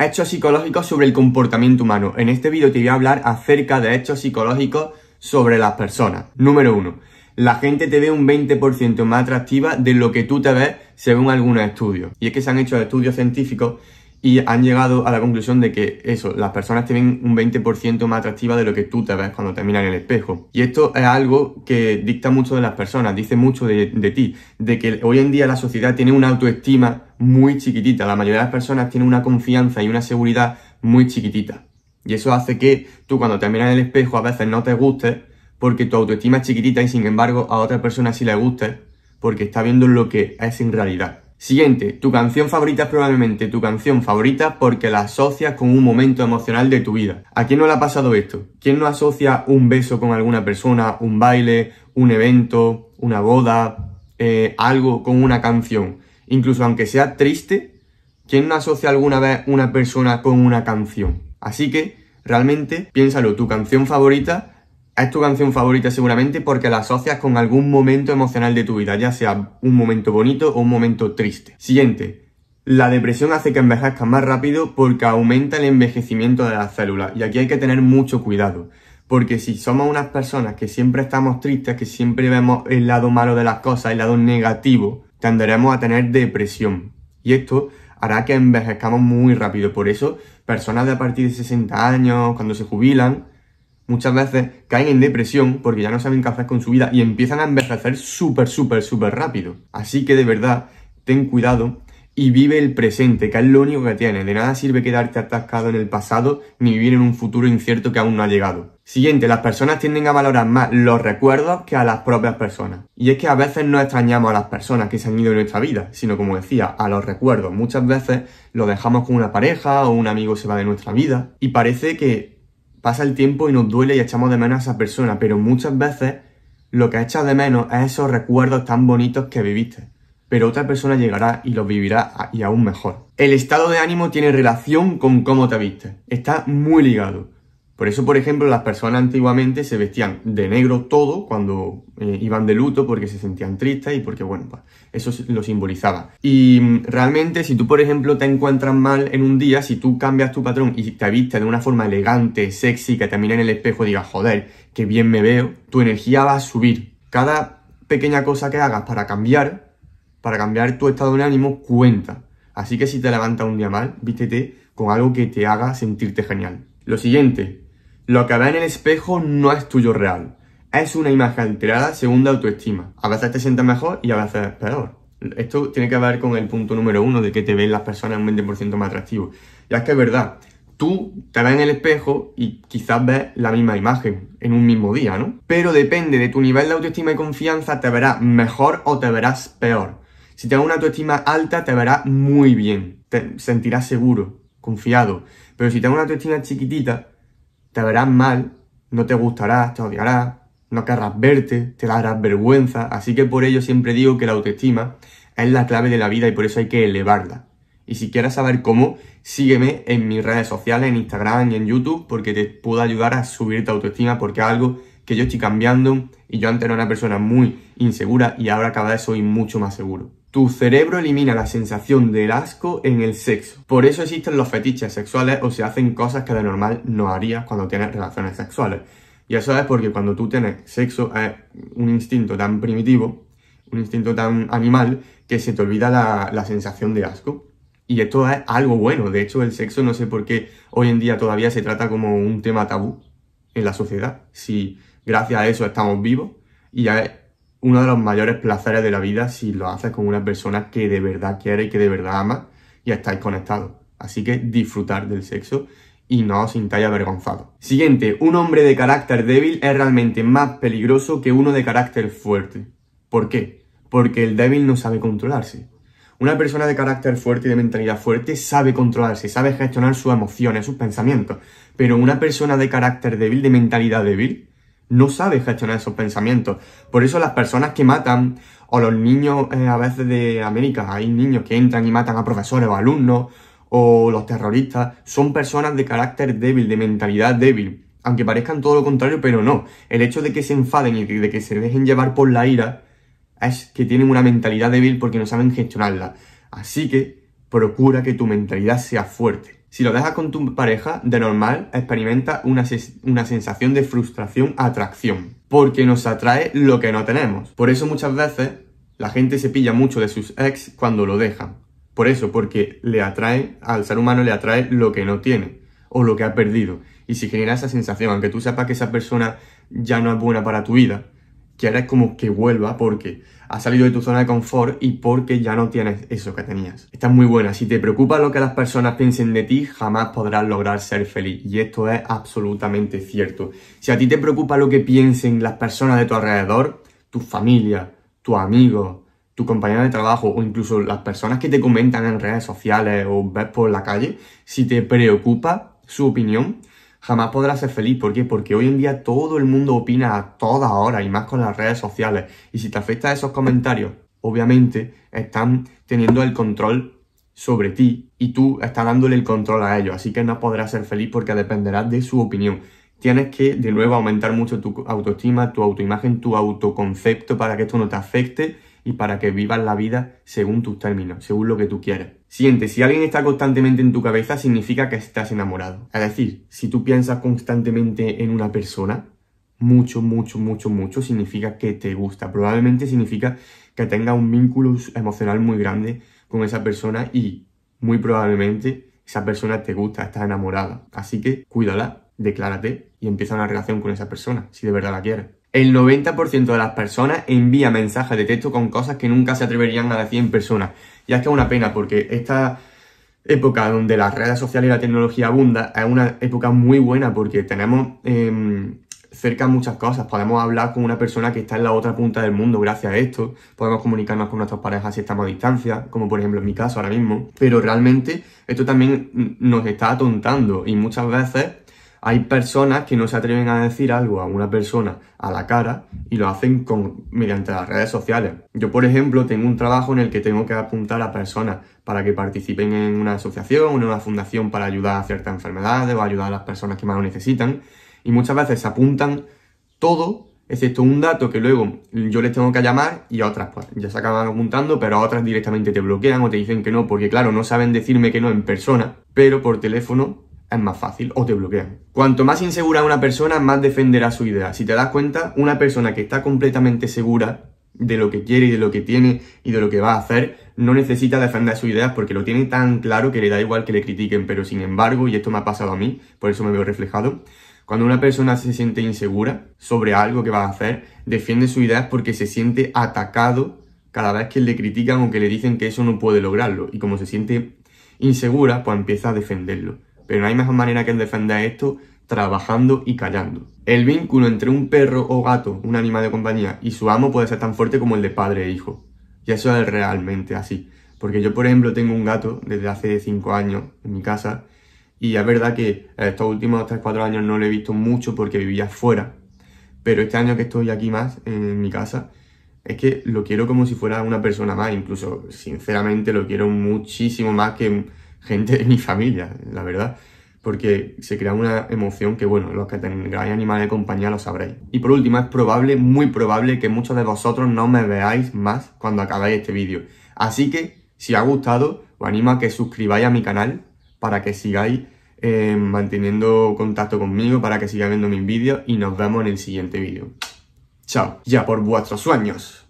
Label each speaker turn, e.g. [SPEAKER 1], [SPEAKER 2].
[SPEAKER 1] hechos psicológicos sobre el comportamiento humano. En este vídeo te voy a hablar acerca de hechos psicológicos sobre las personas. Número 1. La gente te ve un 20% más atractiva de lo que tú te ves según algunos estudios. Y es que se han hecho estudios científicos y han llegado a la conclusión de que eso, las personas tienen un 20% más atractiva de lo que tú te ves cuando te miras en el espejo. Y esto es algo que dicta mucho de las personas, dice mucho de, ti, de que hoy en día la sociedad tiene una autoestima muy chiquitita, la mayoría de las personas tienen una confianza y una seguridad muy chiquitita. Y eso hace que tú cuando te miras en el espejo a veces no te guste porque tu autoestima es chiquitita y sin embargo a otra persona sí le guste porque está viendo lo que es en realidad. Siguiente, tu canción favorita es probablemente tu canción favorita porque la asocias con un momento emocional de tu vida. ¿A quién no le ha pasado esto? ¿Quién no asocia un beso con alguna persona, un baile, un evento, una boda, eh, algo con una canción? Incluso aunque sea triste, ¿quién no asocia alguna vez una persona con una canción? Así que, realmente, piénsalo, tu canción favorita es tu canción favorita seguramente porque la asocias con algún momento emocional de tu vida, ya sea un momento bonito o un momento triste. Siguiente. La depresión hace que envejezcas más rápido porque aumenta el envejecimiento de las células y aquí hay que tener mucho cuidado. Porque si somos unas personas que siempre estamos tristes, que siempre vemos el lado malo de las cosas, el lado negativo, tenderemos a tener depresión. Y esto hará que envejezcamos muy rápido. Por eso, personas de a partir de 60 años, cuando se jubilan, muchas veces caen en depresión porque ya no saben qué hacer con su vida y empiezan a envejecer súper, súper, súper rápido. Así que de verdad, ten cuidado y vive el presente, que es lo único que tienes. De nada sirve quedarte atascado en el pasado ni vivir en un futuro incierto que aún no ha llegado. Siguiente, las personas tienden a valorar más los recuerdos que a las propias personas. Y es que a veces no extrañamos a las personas que se han ido de nuestra vida, sino como decía, a los recuerdos. Muchas veces lo dejamos con una pareja o un amigo se va de nuestra vida y parece que pasa el tiempo y nos duele y echamos de menos a esa persona, pero muchas veces lo que echas de menos es esos recuerdos tan bonitos que viviste. Pero otra persona llegará y los vivirá y aún mejor. El estado de ánimo tiene relación con cómo te viste. Está muy ligado. Por eso, por ejemplo, las personas antiguamente se vestían de negro todo cuando eh, iban de luto porque se sentían tristes y porque, bueno, pues, eso lo simbolizaba. Y mm, realmente, si tú, por ejemplo, te encuentras mal en un día, si tú cambias tu patrón y te vistes de una forma elegante, sexy, que te mira en el espejo y digas, joder, qué bien me veo, tu energía va a subir. Cada pequeña cosa que hagas para cambiar, para cambiar tu estado de ánimo, cuenta. Así que si te levantas un día mal, vístete con algo que te haga sentirte genial. Lo siguiente, lo que ves en el espejo no es tuyo real. Es una imagen alterada, según la autoestima. A veces te sientes mejor y a veces peor. Esto tiene que ver con el punto número uno de que te ven las personas un 20% más atractivo. Ya es que es verdad, tú te ves en el espejo y quizás ves la misma imagen en un mismo día, ¿no? Pero depende de tu nivel de autoestima y confianza, te verás mejor o te verás peor. Si tienes una autoestima alta, te verás muy bien, te sentirás seguro, confiado. Pero si tienes una autoestima chiquitita, te verás mal, no te gustarás, te odiarás, no querrás verte, te darás vergüenza, así que por ello siempre digo que la autoestima es la clave de la vida y por eso hay que elevarla. Y si quieres saber cómo, sígueme en mis redes sociales, en Instagram y en YouTube, porque te puedo ayudar a subir tu autoestima, porque es algo que yo estoy cambiando y yo antes era una persona muy insegura y ahora cada vez soy mucho más seguro. Tu cerebro elimina la sensación del asco en el sexo. Por eso existen los fetiches sexuales o se hacen cosas que de normal no harías cuando tienes relaciones sexuales. Y eso es porque cuando tú tienes sexo es un instinto tan primitivo, un instinto tan animal, que se te olvida la, sensación de asco. Y esto es algo bueno. De hecho, el sexo no sé por qué hoy en día todavía se trata como un tema tabú en la sociedad. Si gracias a eso estamos vivos y ya uno de los mayores placeres de la vida si lo haces con una persona que de verdad quiere y que de verdad ama y estáis conectados. Así que disfrutar del sexo y no os sintáis avergonzados. Siguiente, un hombre de carácter débil es realmente más peligroso que uno de carácter fuerte. ¿Por qué? Porque el débil no sabe controlarse. Una persona de carácter fuerte y de mentalidad fuerte sabe controlarse, sabe gestionar sus emociones, sus pensamientos. Pero una persona de carácter débil, de mentalidad débil, no sabe gestionar esos pensamientos. Por eso las personas que matan, o los niños eh, a veces de América, hay niños que entran y matan a profesores o alumnos, o los terroristas, son personas de carácter débil, de mentalidad débil. Aunque parezcan todo lo contrario, pero no. El hecho de que se enfaden y de que se dejen llevar por la ira es que tienen una mentalidad débil porque no saben gestionarla. Así que procura que tu mentalidad sea fuerte. Si lo dejas con tu pareja, de normal experimenta una, una, sensación de frustración atracción, porque nos atrae lo que no tenemos. Por eso muchas veces la gente se pilla mucho de sus ex cuando lo dejan. Por eso, porque le atrae, al ser humano le atrae lo que no tiene o lo que ha perdido. Y si genera esa sensación, aunque tú sepas que esa persona ya no es buena para tu vida, que ahora es como que vuelva porque has salido de tu zona de confort y porque ya no tienes eso que tenías. Esta muy buena. Si te preocupa lo que las personas piensen de ti, jamás podrás lograr ser feliz. Y esto es absolutamente cierto. Si a ti te preocupa lo que piensen las personas de tu alrededor, tu familia, tu amigo, tu compañero de trabajo o incluso las personas que te comentan en redes sociales o ves por la calle, si te preocupa su opinión, jamás podrás ser feliz. ¿Por qué? Porque hoy en día todo el mundo opina a todas horas y más con las redes sociales. Y si te afecta esos comentarios, obviamente están teniendo el control sobre ti y tú estás dándole el control a ellos. Así que no podrás ser feliz porque dependerás de su opinión. Tienes que de nuevo aumentar mucho tu autoestima, tu autoimagen, tu autoconcepto para que esto no te afecte y para que vivas la vida según tus términos, según lo que tú quieras. Siguiente, si alguien está constantemente en tu cabeza, significa que estás enamorado. Es decir, si tú piensas constantemente en una persona, mucho, mucho, mucho, mucho, significa que te gusta. Probablemente significa que tenga un vínculo emocional muy grande con esa persona y muy probablemente esa persona te gusta, estás enamorada. Así que cuídala, declárate y empieza una relación con esa persona, si de verdad la quieres el 90% de las personas envía mensajes de texto con cosas que nunca se atreverían a decir en persona. Y es que es una pena porque esta época donde las redes sociales y la tecnología abundan es una época muy buena porque tenemos em, cerca muchas cosas. Podemos hablar con una persona que está en la otra punta del mundo gracias a esto. Podemos comunicarnos con nuestras parejas si estamos a distancia, como por ejemplo en mi caso ahora mismo. Pero realmente esto también nos está atontando y muchas veces hay personas que no se atreven a decir algo a una persona a la cara y lo hacen con, mediante las redes sociales. Yo, por ejemplo, tengo un trabajo en el que tengo que apuntar a personas para que participen en una asociación, en una fundación para ayudar a ciertas enfermedades o ayudar a las personas que más lo necesitan. Y muchas veces se apuntan todo, excepto un dato que luego yo les tengo que llamar y a otras pues ya se acaban apuntando, pero a otras directamente te bloquean o te dicen que no, porque claro, no saben decirme que no en persona, pero por teléfono es más fácil o te bloquean. Cuanto más insegura una persona, más defenderá su idea. Si te das cuenta, una persona que está completamente segura de lo que quiere y de lo que tiene y de lo que va a hacer, no necesita defender su idea porque lo tiene tan claro que le da igual que le critiquen, pero sin embargo, y esto me ha pasado a mí, por eso me veo reflejado, cuando una persona se siente insegura sobre algo que va a hacer, defiende su idea porque se siente atacado cada vez que le critican o que le dicen que eso no puede lograrlo, y como se siente insegura, pues empieza a defenderlo pero no hay mejor manera que defender esto trabajando y callando. El vínculo entre un perro o gato, un animal de compañía, y su amo puede ser tan fuerte como el de padre e hijo. Y eso es realmente así. Porque yo, por ejemplo, tengo un gato desde hace 5 años en mi casa, y es verdad que estos últimos 3-4 años no lo he visto mucho porque vivía fuera. Pero este año que estoy aquí más, en mi casa, es que lo quiero como si fuera una persona más. Incluso, sinceramente, lo quiero muchísimo más que gente de mi familia, la verdad, porque se crea una emoción que, bueno, los que tengáis animales de compañía lo sabréis. Y por último, es probable, muy probable, que muchos de vosotros no me veáis más cuando acabáis este vídeo. Así que, si ha gustado, os animo a que suscribáis a mi canal para que sigáis eh, manteniendo contacto conmigo, para que sigáis viendo mis vídeos y nos vemos en el siguiente vídeo. Chao, ya por vuestros sueños.